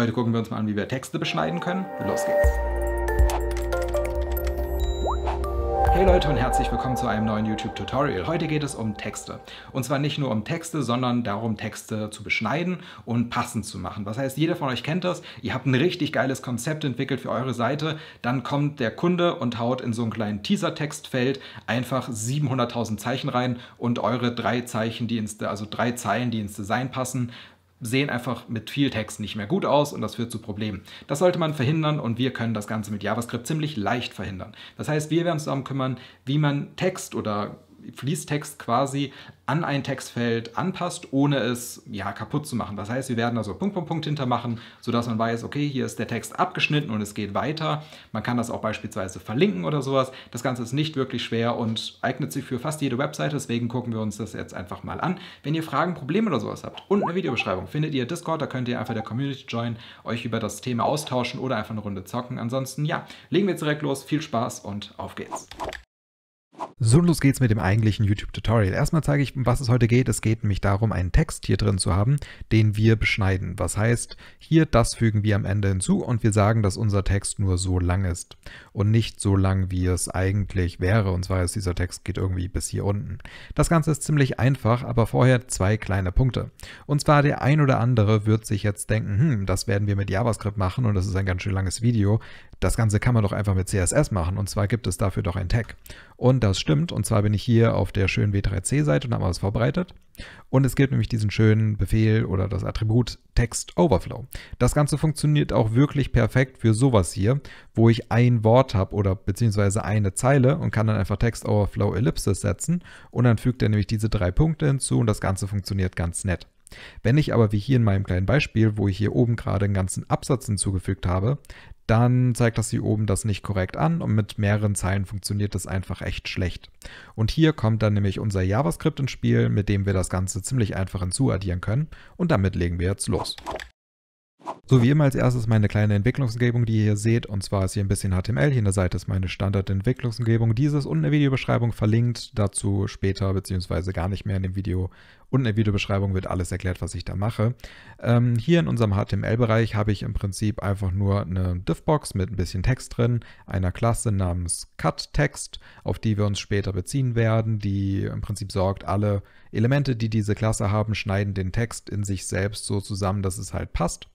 Heute gucken wir uns mal an, wie wir Texte beschneiden können. Los geht's! Hey Leute und herzlich willkommen zu einem neuen YouTube-Tutorial. Heute geht es um Texte. Und zwar nicht nur um Texte, sondern darum, Texte zu beschneiden und passend zu machen. Das heißt, jeder von euch kennt das, ihr habt ein richtig geiles Konzept entwickelt für eure Seite, dann kommt der Kunde und haut in so ein kleinen Teaser-Textfeld einfach 700.000 Zeichen rein und eure drei Zeichen, die ins, also drei Zeilen, die ins Design passen, sehen einfach mit viel Text nicht mehr gut aus und das führt zu Problemen. Das sollte man verhindern und wir können das Ganze mit JavaScript ziemlich leicht verhindern. Das heißt, wir werden uns darum kümmern, wie man Text oder Fließtext quasi an ein Textfeld anpasst, ohne es ja, kaputt zu machen. Das heißt, wir werden also so Punkt, Punkt, Punkt hintermachen, sodass man weiß, okay, hier ist der Text abgeschnitten und es geht weiter. Man kann das auch beispielsweise verlinken oder sowas. Das Ganze ist nicht wirklich schwer und eignet sich für fast jede Webseite, deswegen gucken wir uns das jetzt einfach mal an. Wenn ihr Fragen, Probleme oder sowas habt unten in der Videobeschreibung, findet ihr Discord, da könnt ihr einfach der Community joinen, euch über das Thema austauschen oder einfach eine Runde zocken. Ansonsten, ja, legen wir jetzt direkt los. Viel Spaß und auf geht's. So, los geht's mit dem eigentlichen YouTube-Tutorial. Erstmal zeige ich, um was es heute geht. Es geht nämlich darum, einen Text hier drin zu haben, den wir beschneiden. Was heißt, hier das fügen wir am Ende hinzu und wir sagen, dass unser Text nur so lang ist und nicht so lang, wie es eigentlich wäre. Und zwar ist dieser Text geht irgendwie bis hier unten. Das Ganze ist ziemlich einfach, aber vorher zwei kleine Punkte. Und zwar der ein oder andere wird sich jetzt denken, hm, das werden wir mit JavaScript machen und das ist ein ganz schön langes Video. Das Ganze kann man doch einfach mit CSS machen und zwar gibt es dafür doch ein Tag. Und das stimmt. Und zwar bin ich hier auf der schönen W3C-Seite und habe was vorbereitet. Und es gibt nämlich diesen schönen Befehl oder das Attribut Text Overflow. Das Ganze funktioniert auch wirklich perfekt für sowas hier, wo ich ein Wort habe oder beziehungsweise eine Zeile und kann dann einfach Text Overflow Ellipsis setzen und dann fügt er nämlich diese drei Punkte hinzu und das Ganze funktioniert ganz nett. Wenn ich aber wie hier in meinem kleinen Beispiel, wo ich hier oben gerade einen ganzen Absatz hinzugefügt habe, dann zeigt das hier oben das nicht korrekt an und mit mehreren Zeilen funktioniert das einfach echt schlecht. Und hier kommt dann nämlich unser JavaScript ins Spiel, mit dem wir das Ganze ziemlich einfach hinzuaddieren können und damit legen wir jetzt los. So wie immer als erstes meine kleine Entwicklungsumgebung, die ihr hier seht. Und zwar ist hier ein bisschen HTML. Hier in der Seite ist meine Standardentwicklungsumgebung. Diese ist unten in der Videobeschreibung verlinkt. Dazu später beziehungsweise gar nicht mehr in dem Video. Unten in der Videobeschreibung wird alles erklärt, was ich da mache. Ähm, hier in unserem HTML-Bereich habe ich im Prinzip einfach nur eine Diffbox mit ein bisschen Text drin, einer Klasse namens CutText, auf die wir uns später beziehen werden, die im Prinzip sorgt, alle Elemente, die diese Klasse haben, schneiden den Text in sich selbst so zusammen, dass es halt passt.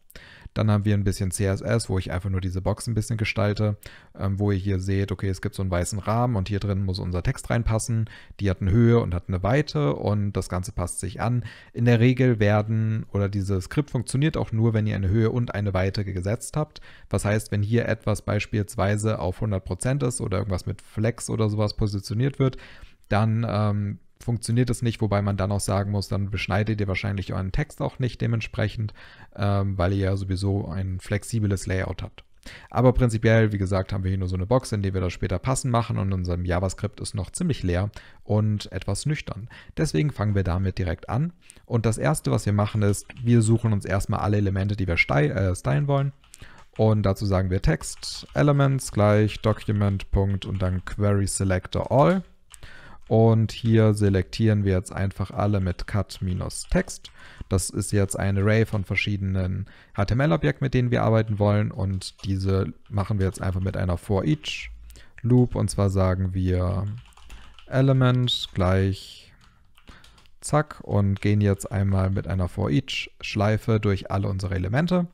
Dann haben wir ein bisschen CSS, wo ich einfach nur diese Box ein bisschen gestalte, ähm, wo ihr hier seht, okay, es gibt so einen weißen Rahmen und hier drin muss unser Text reinpassen. Die hat eine Höhe und hat eine Weite und das Ganze passt sich an. In der Regel werden oder dieses Skript funktioniert auch nur, wenn ihr eine Höhe und eine Weite gesetzt habt. Was heißt, wenn hier etwas beispielsweise auf 100% ist oder irgendwas mit Flex oder sowas positioniert wird, dann ähm, funktioniert es nicht, wobei man dann auch sagen muss, dann beschneidet ihr wahrscheinlich euren Text auch nicht dementsprechend, ähm, weil ihr ja sowieso ein flexibles Layout habt. Aber prinzipiell, wie gesagt, haben wir hier nur so eine Box, in die wir das später passen machen und unserem JavaScript ist noch ziemlich leer und etwas nüchtern. Deswegen fangen wir damit direkt an. Und das erste, was wir machen, ist, wir suchen uns erstmal alle Elemente, die wir styl äh, stylen wollen. Und dazu sagen wir Text Elements gleich Document. Punkt und dann Query Selector All. Und hier selektieren wir jetzt einfach alle mit cut-text. Das ist jetzt ein Array von verschiedenen HTML-Objekten, mit denen wir arbeiten wollen. Und diese machen wir jetzt einfach mit einer for each Loop. Und zwar sagen wir element gleich zack und gehen jetzt einmal mit einer for each Schleife durch alle unsere Elemente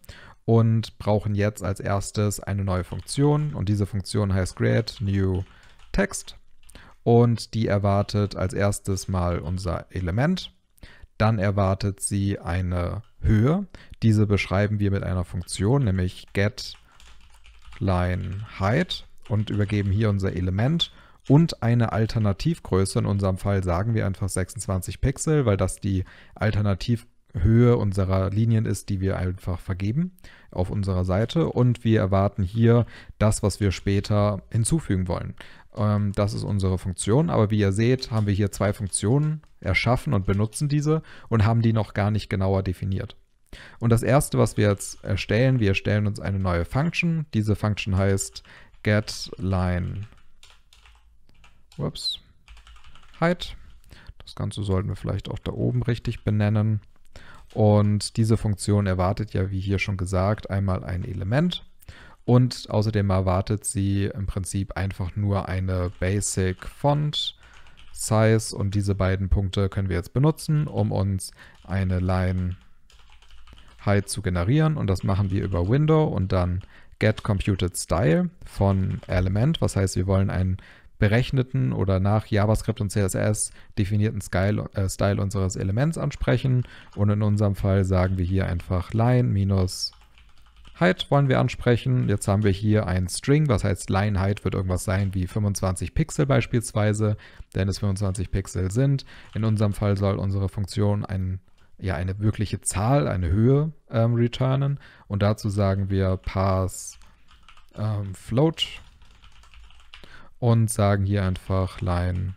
und brauchen jetzt als erstes eine neue Funktion. Und diese Funktion heißt create new text. Und die erwartet als erstes mal unser Element. Dann erwartet sie eine Höhe. Diese beschreiben wir mit einer Funktion, nämlich getLineHeight und übergeben hier unser Element und eine Alternativgröße. In unserem Fall sagen wir einfach 26 Pixel, weil das die Alternativhöhe unserer Linien ist, die wir einfach vergeben auf unserer Seite. Und wir erwarten hier das, was wir später hinzufügen wollen. Ähm, das ist unsere Funktion. Aber wie ihr seht, haben wir hier zwei Funktionen erschaffen und benutzen diese und haben die noch gar nicht genauer definiert. Und das erste, was wir jetzt erstellen, wir erstellen uns eine neue Function. Diese Function heißt getLine ups, height. Das Ganze sollten wir vielleicht auch da oben richtig benennen. Und diese Funktion erwartet ja, wie hier schon gesagt, einmal ein Element. Und außerdem erwartet sie im Prinzip einfach nur eine Basic Font Size und diese beiden Punkte können wir jetzt benutzen, um uns eine Line Height zu generieren und das machen wir über Window und dann Get Computed Style von Element, was heißt wir wollen einen berechneten oder nach JavaScript und CSS definierten Style, äh, Style unseres Elements ansprechen und in unserem Fall sagen wir hier einfach Line minus Height wollen wir ansprechen. Jetzt haben wir hier einen String, was heißt Line Height wird irgendwas sein wie 25 Pixel beispielsweise, denn es 25 Pixel sind. In unserem Fall soll unsere Funktion ein, ja, eine wirkliche Zahl, eine Höhe ähm, returnen und dazu sagen wir Pass ähm, Float und sagen hier einfach Line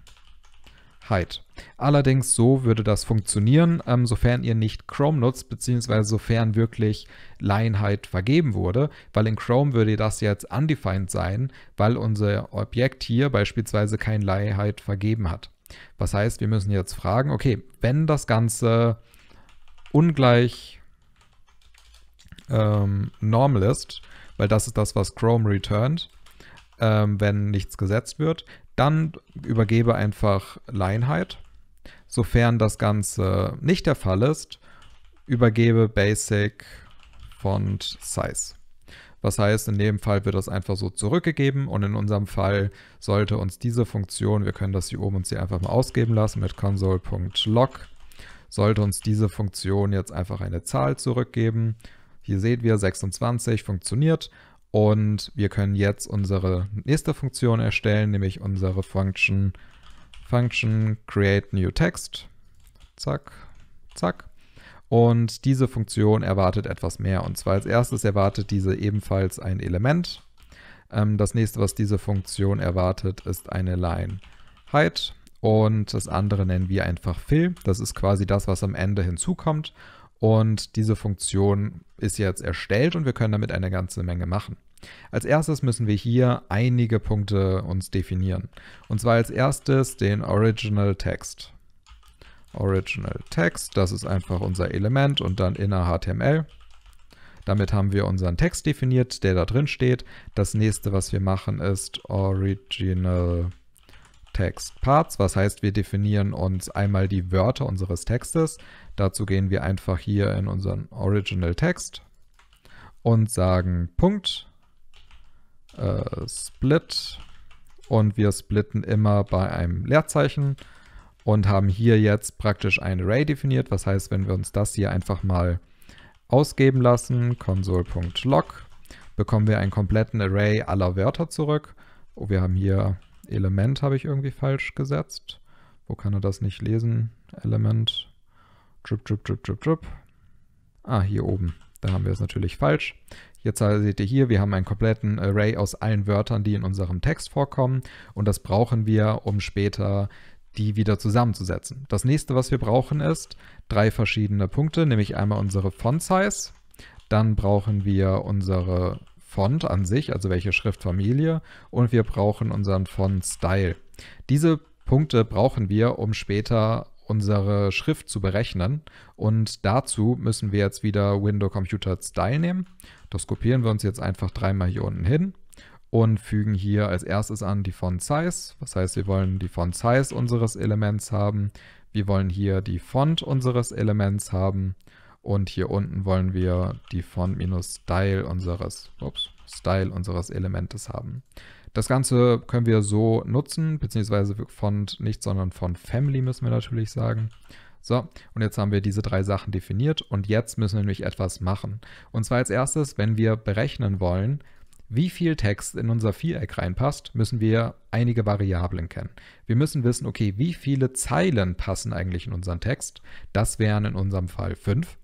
Height. Allerdings so würde das funktionieren, ähm, sofern ihr nicht Chrome nutzt, beziehungsweise sofern wirklich Line Height vergeben wurde, weil in Chrome würde das jetzt undefined sein, weil unser Objekt hier beispielsweise kein Line Height vergeben hat. Was heißt, wir müssen jetzt fragen, okay, wenn das Ganze ungleich ähm, normal ist, weil das ist das, was Chrome returnt, ähm, wenn nichts gesetzt wird, dann übergebe einfach Lineheit. Sofern das Ganze nicht der Fall ist, übergebe Basic Font Size. Was heißt, in dem Fall wird das einfach so zurückgegeben und in unserem Fall sollte uns diese Funktion, wir können das hier oben uns hier einfach mal ausgeben lassen mit console.log, sollte uns diese Funktion jetzt einfach eine Zahl zurückgeben. Hier sehen wir 26 funktioniert und wir können jetzt unsere nächste Funktion erstellen, nämlich unsere Function, Function create new text. Zack, zack. Und diese Funktion erwartet etwas mehr. Und zwar als erstes erwartet diese ebenfalls ein Element. Ähm, das nächste, was diese Funktion erwartet, ist eine Line Height. Und das andere nennen wir einfach Fill. Das ist quasi das, was am Ende hinzukommt. Und diese Funktion ist jetzt erstellt und wir können damit eine ganze Menge machen. Als erstes müssen wir hier einige Punkte uns definieren. Und zwar als erstes den Original Text. Original Text, das ist einfach unser Element und dann inner HTML. Damit haben wir unseren Text definiert, der da drin steht. Das nächste, was wir machen, ist Original Text. Text-Parts. Was heißt, wir definieren uns einmal die Wörter unseres Textes. Dazu gehen wir einfach hier in unseren Original Text und sagen Punkt, äh, Split und wir splitten immer bei einem Leerzeichen und haben hier jetzt praktisch ein Array definiert. Was heißt, wenn wir uns das hier einfach mal ausgeben lassen, console.log, bekommen wir einen kompletten Array aller Wörter zurück. wir haben hier Element habe ich irgendwie falsch gesetzt. Wo kann er das nicht lesen? Element. Drip, drip, drip, drip, drip. Ah, hier oben. Da haben wir es natürlich falsch. Jetzt seht ihr hier, wir haben einen kompletten Array aus allen Wörtern, die in unserem Text vorkommen. Und das brauchen wir, um später die wieder zusammenzusetzen. Das nächste, was wir brauchen, ist drei verschiedene Punkte, nämlich einmal unsere Font Size, dann brauchen wir unsere Font an sich, also welche Schriftfamilie, und wir brauchen unseren Font-Style. Diese Punkte brauchen wir, um später unsere Schrift zu berechnen. Und dazu müssen wir jetzt wieder Window Computer Style nehmen. Das kopieren wir uns jetzt einfach dreimal hier unten hin und fügen hier als erstes an die Font Size. Was heißt, wir wollen die Font Size unseres Elements haben. Wir wollen hier die Font unseres Elements haben. Und hier unten wollen wir die Font minus Style unseres, ups, Style unseres Elementes haben. Das Ganze können wir so nutzen, beziehungsweise Font nicht, sondern Font Family müssen wir natürlich sagen. So, und jetzt haben wir diese drei Sachen definiert und jetzt müssen wir nämlich etwas machen. Und zwar als erstes, wenn wir berechnen wollen, wie viel Text in unser Viereck reinpasst, müssen wir einige Variablen kennen. Wir müssen wissen, okay, wie viele Zeilen passen eigentlich in unseren Text. Das wären in unserem Fall fünf.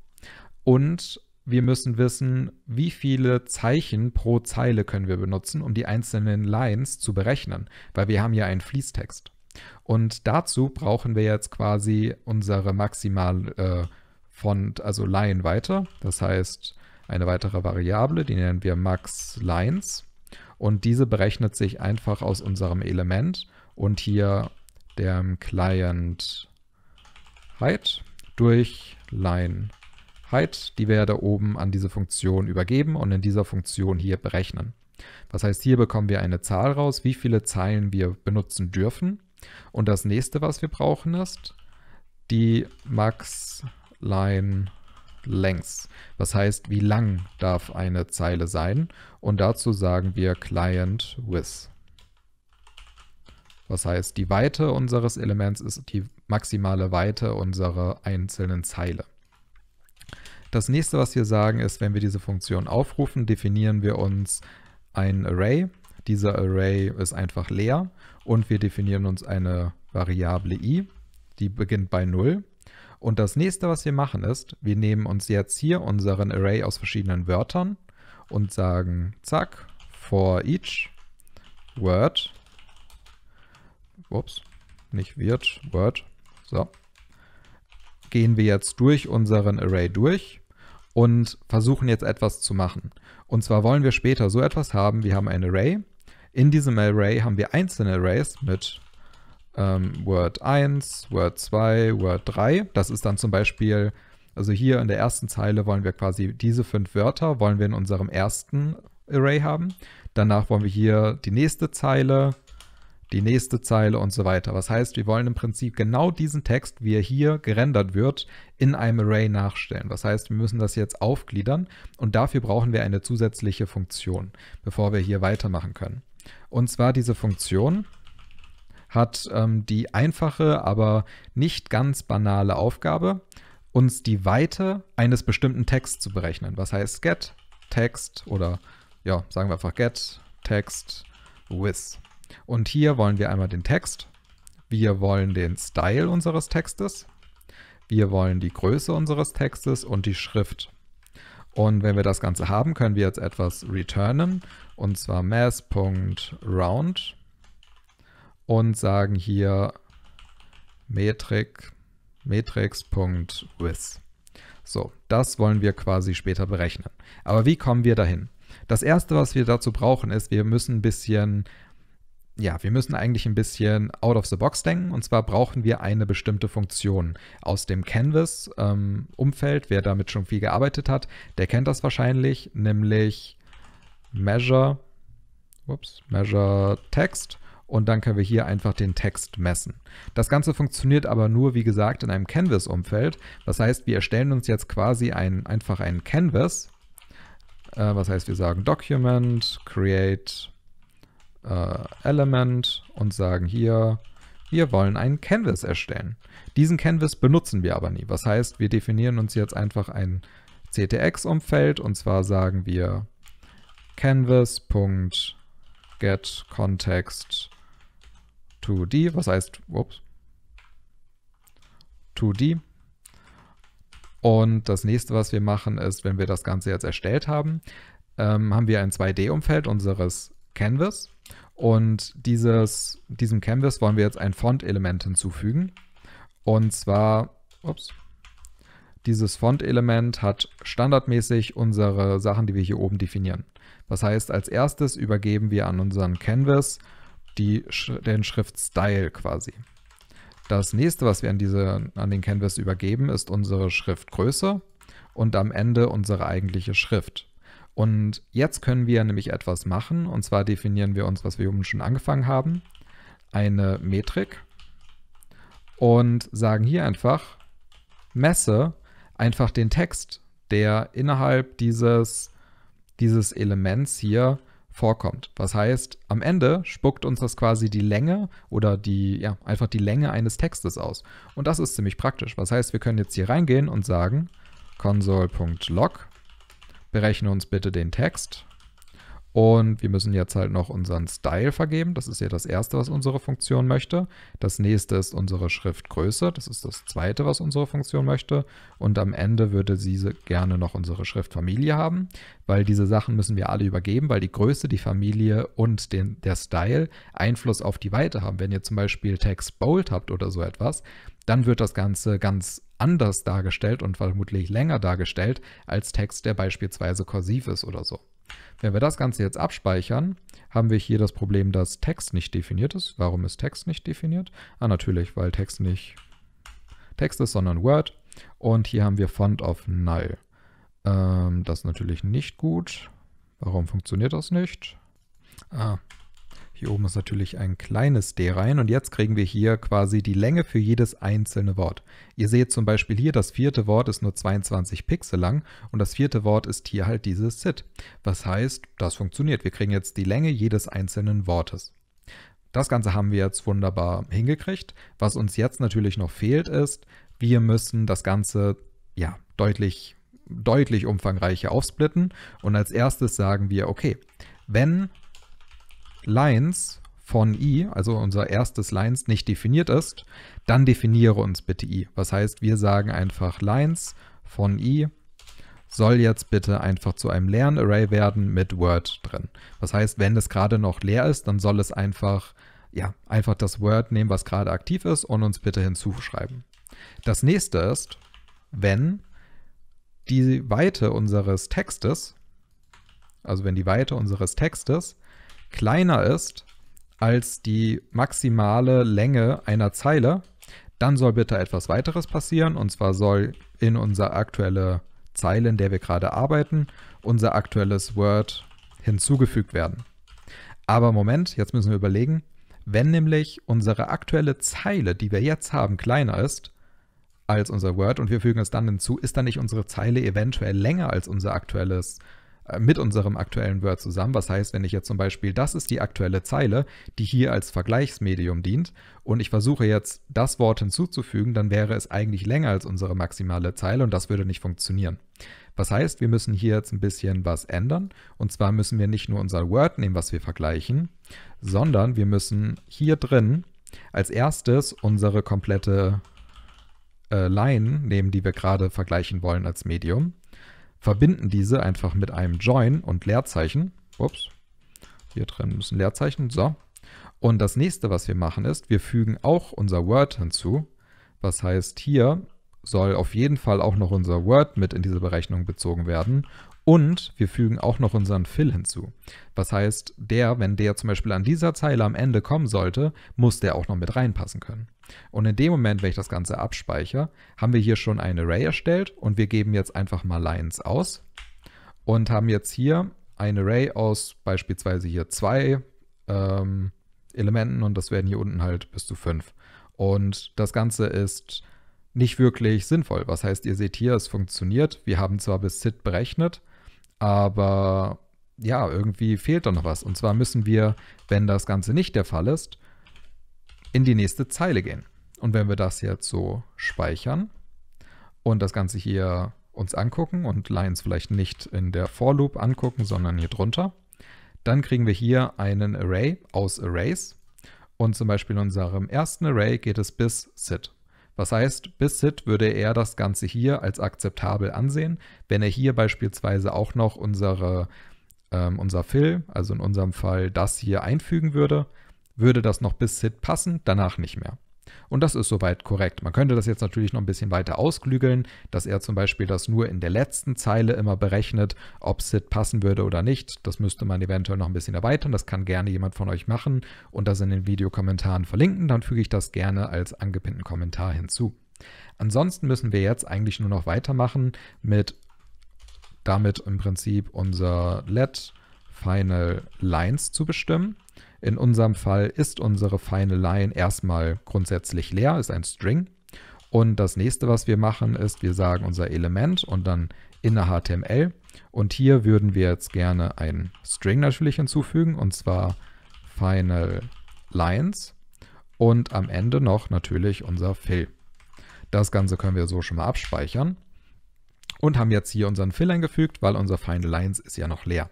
Und wir müssen wissen, wie viele Zeichen pro Zeile können wir benutzen, um die einzelnen Lines zu berechnen, weil wir haben ja einen Fließtext. Und dazu brauchen wir jetzt quasi unsere maximal äh, Font, also Line weiter. Das heißt, eine weitere Variable, die nennen wir max Lines. Und diese berechnet sich einfach aus unserem Element und hier dem Client Height durch Line Height, die wir da oben an diese Funktion übergeben und in dieser Funktion hier berechnen. Das heißt, hier bekommen wir eine Zahl raus, wie viele Zeilen wir benutzen dürfen. Und das nächste, was wir brauchen, ist die MaxLineLength. line Das heißt, wie lang darf eine Zeile sein? Und dazu sagen wir ClientWith. Width. Das heißt, die Weite unseres Elements ist die maximale Weite unserer einzelnen Zeile. Das nächste, was wir sagen, ist, wenn wir diese Funktion aufrufen, definieren wir uns ein Array. Dieser Array ist einfach leer und wir definieren uns eine Variable i, die beginnt bei 0. Und das nächste, was wir machen, ist, wir nehmen uns jetzt hier unseren Array aus verschiedenen Wörtern und sagen, zack, for each word, ups, nicht wird, word, so, gehen wir jetzt durch unseren Array durch und versuchen jetzt etwas zu machen. Und zwar wollen wir später so etwas haben. Wir haben ein Array. In diesem Array haben wir einzelne Arrays mit ähm, Word 1, Word 2, Word 3. Das ist dann zum Beispiel, also hier in der ersten Zeile wollen wir quasi diese fünf Wörter wollen wir in unserem ersten Array haben. Danach wollen wir hier die nächste Zeile die nächste Zeile und so weiter. Was heißt, wir wollen im Prinzip genau diesen Text, wie er hier gerendert wird, in einem Array nachstellen. Was heißt, wir müssen das jetzt aufgliedern und dafür brauchen wir eine zusätzliche Funktion, bevor wir hier weitermachen können. Und zwar diese Funktion hat ähm, die einfache, aber nicht ganz banale Aufgabe, uns die Weite eines bestimmten Texts zu berechnen. Was heißt get, Text oder ja, sagen wir einfach get, Text, with. Und hier wollen wir einmal den Text. Wir wollen den Style unseres Textes. Wir wollen die Größe unseres Textes und die Schrift. Und wenn wir das Ganze haben, können wir jetzt etwas returnen. Und zwar mass.round und sagen hier metric, matrix.wiz. So, das wollen wir quasi später berechnen. Aber wie kommen wir dahin? Das erste, was wir dazu brauchen, ist, wir müssen ein bisschen ja, wir müssen eigentlich ein bisschen out of the box denken. Und zwar brauchen wir eine bestimmte Funktion aus dem Canvas-Umfeld. Ähm, Wer damit schon viel gearbeitet hat, der kennt das wahrscheinlich, nämlich Measure, ups, Measure Text. Und dann können wir hier einfach den Text messen. Das Ganze funktioniert aber nur, wie gesagt, in einem Canvas-Umfeld. Das heißt, wir erstellen uns jetzt quasi ein, einfach einen Canvas. Äh, was heißt, wir sagen Document, Create äh, Element und sagen hier, wir wollen einen Canvas erstellen. Diesen Canvas benutzen wir aber nie. Was heißt, wir definieren uns jetzt einfach ein CTX-Umfeld und zwar sagen wir canvas.getContext2D, was heißt, ups, 2D. Und das nächste, was wir machen, ist, wenn wir das Ganze jetzt erstellt haben, ähm, haben wir ein 2D-Umfeld unseres Canvas und dieses, diesem Canvas wollen wir jetzt ein Font-Element hinzufügen. Und zwar, ups, dieses Font-Element hat standardmäßig unsere Sachen, die wir hier oben definieren. Das heißt, als erstes übergeben wir an unseren Canvas die, den Schriftstyle quasi. Das nächste, was wir an, diese, an den Canvas übergeben, ist unsere Schriftgröße und am Ende unsere eigentliche Schrift. Und jetzt können wir nämlich etwas machen. Und zwar definieren wir uns, was wir oben schon angefangen haben, eine Metrik und sagen hier einfach Messe einfach den Text, der innerhalb dieses, dieses Elements hier vorkommt. Was heißt, am Ende spuckt uns das quasi die Länge oder die, ja, einfach die Länge eines Textes aus. Und das ist ziemlich praktisch. Was heißt, wir können jetzt hier reingehen und sagen console.log Berechne uns bitte den Text. Und wir müssen jetzt halt noch unseren Style vergeben. Das ist ja das Erste, was unsere Funktion möchte. Das nächste ist unsere Schriftgröße. Das ist das Zweite, was unsere Funktion möchte. Und am Ende würde sie gerne noch unsere Schriftfamilie haben, weil diese Sachen müssen wir alle übergeben, weil die Größe, die Familie und den, der Style Einfluss auf die Weite haben. Wenn ihr zum Beispiel Text bold habt oder so etwas, dann wird das Ganze ganz anders dargestellt und vermutlich länger dargestellt als Text, der beispielsweise kursiv ist oder so. Wenn wir das Ganze jetzt abspeichern, haben wir hier das Problem, dass Text nicht definiert ist. Warum ist Text nicht definiert? Ah, natürlich, weil Text nicht Text ist, sondern Word. Und hier haben wir Font of Null. Ähm, das ist natürlich nicht gut. Warum funktioniert das nicht? Ah, hier oben ist natürlich ein kleines D rein und jetzt kriegen wir hier quasi die Länge für jedes einzelne Wort. Ihr seht zum Beispiel hier, das vierte Wort ist nur 22 Pixel lang und das vierte Wort ist hier halt dieses Sit. Was heißt, das funktioniert. Wir kriegen jetzt die Länge jedes einzelnen Wortes. Das Ganze haben wir jetzt wunderbar hingekriegt. Was uns jetzt natürlich noch fehlt ist, wir müssen das Ganze ja deutlich, deutlich umfangreicher aufsplitten. Und als erstes sagen wir, okay, wenn Lines von i, also unser erstes Lines, nicht definiert ist, dann definiere uns bitte i. Was heißt, wir sagen einfach Lines von i soll jetzt bitte einfach zu einem leeren Array werden mit Word drin. Was heißt, wenn es gerade noch leer ist, dann soll es einfach, ja, einfach das Word nehmen, was gerade aktiv ist und uns bitte hinzuschreiben. Das nächste ist, wenn die Weite unseres Textes, also wenn die Weite unseres Textes kleiner ist als die maximale Länge einer Zeile, dann soll bitte etwas weiteres passieren. Und zwar soll in unser aktuelle Zeile, in der wir gerade arbeiten, unser aktuelles Word hinzugefügt werden. Aber Moment, jetzt müssen wir überlegen, wenn nämlich unsere aktuelle Zeile, die wir jetzt haben, kleiner ist als unser Word und wir fügen es dann hinzu, ist dann nicht unsere Zeile eventuell länger als unser aktuelles Word? Äh, mit unserem aktuellen Word zusammen. Was heißt, wenn ich jetzt zum Beispiel, das ist die aktuelle Zeile, die hier als Vergleichsmedium dient und ich versuche jetzt das Wort hinzuzufügen, dann wäre es eigentlich länger als unsere maximale Zeile und das würde nicht funktionieren. Was heißt, wir müssen hier jetzt ein bisschen was ändern und zwar müssen wir nicht nur unser Word nehmen, was wir vergleichen, sondern wir müssen hier drin als erstes unsere komplette äh, Line nehmen, die wir gerade vergleichen wollen als Medium verbinden diese einfach mit einem Join und Leerzeichen. Ups, hier drin müssen Leerzeichen, so. Und das nächste, was wir machen, ist, wir fügen auch unser Word hinzu. Was heißt, hier soll auf jeden Fall auch noch unser Word mit in diese Berechnung bezogen werden. Und wir fügen auch noch unseren Fill hinzu. Was heißt, der, wenn der zum Beispiel an dieser Zeile am Ende kommen sollte, muss der auch noch mit reinpassen können. Und in dem Moment, wenn ich das Ganze abspeichere, haben wir hier schon ein Array erstellt und wir geben jetzt einfach mal Lines aus und haben jetzt hier ein Array aus beispielsweise hier zwei ähm, Elementen und das werden hier unten halt bis zu fünf. Und das Ganze ist nicht wirklich sinnvoll. Was heißt, ihr seht hier, es funktioniert. Wir haben zwar bis sit berechnet, aber ja, irgendwie fehlt da noch was. Und zwar müssen wir, wenn das Ganze nicht der Fall ist, in die nächste Zeile gehen. Und wenn wir das jetzt so speichern und das Ganze hier uns angucken und Lines vielleicht nicht in der For Loop angucken, sondern hier drunter, dann kriegen wir hier einen Array aus Arrays. Und zum Beispiel in unserem ersten Array geht es bis Sit. Das heißt, bis SIT würde er das Ganze hier als akzeptabel ansehen, wenn er hier beispielsweise auch noch unsere, ähm, unser Fill, also in unserem Fall das hier einfügen würde, würde das noch bis SIT passen, danach nicht mehr. Und das ist soweit korrekt. Man könnte das jetzt natürlich noch ein bisschen weiter ausklügeln, dass er zum Beispiel das nur in der letzten Zeile immer berechnet, ob Sid passen würde oder nicht. Das müsste man eventuell noch ein bisschen erweitern. Das kann gerne jemand von euch machen und das in den Videokommentaren verlinken. Dann füge ich das gerne als angepinnten Kommentar hinzu. Ansonsten müssen wir jetzt eigentlich nur noch weitermachen mit damit im Prinzip unser Let Final Lines zu bestimmen. In unserem Fall ist unsere feine Line erstmal grundsätzlich leer, ist ein String. Und das nächste, was wir machen, ist, wir sagen unser Element und dann inner HTML. Und hier würden wir jetzt gerne einen String natürlich hinzufügen, und zwar final lines. Und am Ende noch natürlich unser fill. Das Ganze können wir so schon mal abspeichern und haben jetzt hier unseren Fill eingefügt, weil unser Final Lines ist ja noch leer.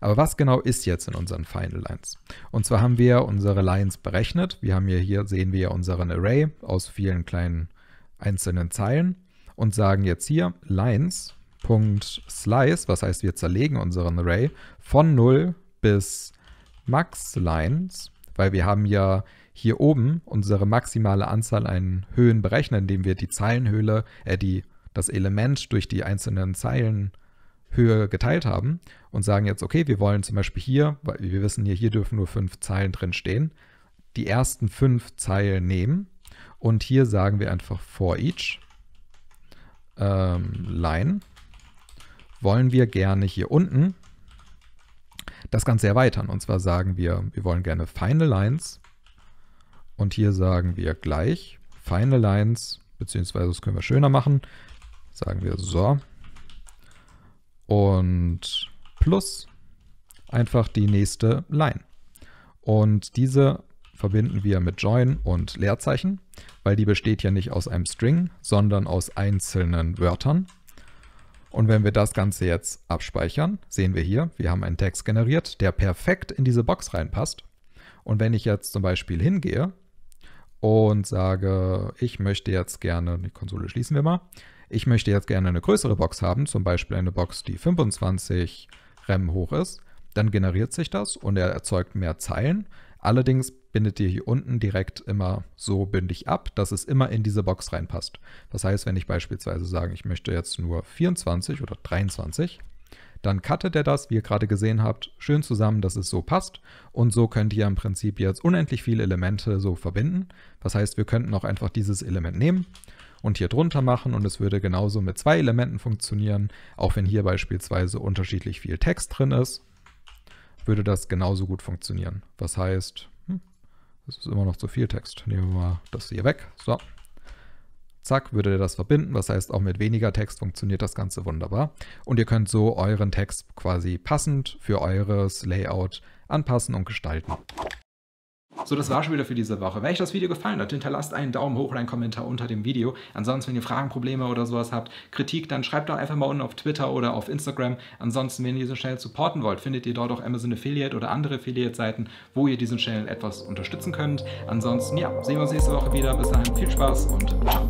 Aber was genau ist jetzt in unseren Final Lines? Und zwar haben wir unsere Lines berechnet. Wir haben hier, hier sehen wir unseren Array aus vielen kleinen einzelnen Zeilen und sagen jetzt hier Lines.slice, was heißt wir zerlegen unseren Array von 0 bis max Lines, weil wir haben ja hier oben unsere maximale Anzahl an Höhen berechnet, indem wir die Zeilenhöhle, äh, die das Element durch die einzelnen Zeilen Höhe geteilt haben und sagen jetzt, okay, wir wollen zum Beispiel hier, weil wir wissen hier, hier dürfen nur fünf Zeilen drin stehen, die ersten fünf Zeilen nehmen und hier sagen wir einfach for each ähm, line wollen wir gerne hier unten das Ganze erweitern. Und zwar sagen wir, wir wollen gerne final lines und hier sagen wir gleich final lines, beziehungsweise das können wir schöner machen, sagen wir so. Und plus einfach die nächste Line. Und diese verbinden wir mit Join und Leerzeichen, weil die besteht ja nicht aus einem String, sondern aus einzelnen Wörtern. Und wenn wir das Ganze jetzt abspeichern, sehen wir hier, wir haben einen Text generiert, der perfekt in diese Box reinpasst. Und wenn ich jetzt zum Beispiel hingehe und sage, ich möchte jetzt gerne, die Konsole schließen wir mal, ich möchte jetzt gerne eine größere Box haben, zum Beispiel eine Box, die 25 REM hoch ist, dann generiert sich das und er erzeugt mehr Zeilen. Allerdings bindet ihr hier unten direkt immer so bündig ab, dass es immer in diese Box reinpasst. Das heißt, wenn ich beispielsweise sage, ich möchte jetzt nur 24 oder 23, dann cuttet er das, wie ihr gerade gesehen habt, schön zusammen, dass es so passt. Und so könnt ihr im Prinzip jetzt unendlich viele Elemente so verbinden. Das heißt, wir könnten auch einfach dieses Element nehmen und hier drunter machen und es würde genauso mit zwei Elementen funktionieren, auch wenn hier beispielsweise unterschiedlich viel Text drin ist, würde das genauso gut funktionieren. Was heißt, hm, es ist immer noch zu viel Text. Nehmen wir mal das hier weg. So. Zack, würde das verbinden. Das heißt, auch mit weniger Text funktioniert das Ganze wunderbar. Und ihr könnt so euren Text quasi passend für eures Layout anpassen und gestalten. So, das war schon wieder für diese Woche. Wenn euch das Video gefallen hat, hinterlasst einen Daumen hoch oder einen Kommentar unter dem Video. Ansonsten, wenn ihr Fragen, Probleme oder sowas habt, Kritik, dann schreibt doch einfach mal unten auf Twitter oder auf Instagram. Ansonsten, wenn ihr diesen Channel supporten wollt, findet ihr dort auch Amazon Affiliate oder andere Affiliate-Seiten, wo ihr diesen Channel etwas unterstützen könnt. Ansonsten, ja, sehen wir uns nächste Woche wieder. Bis dahin, viel Spaß und ciao.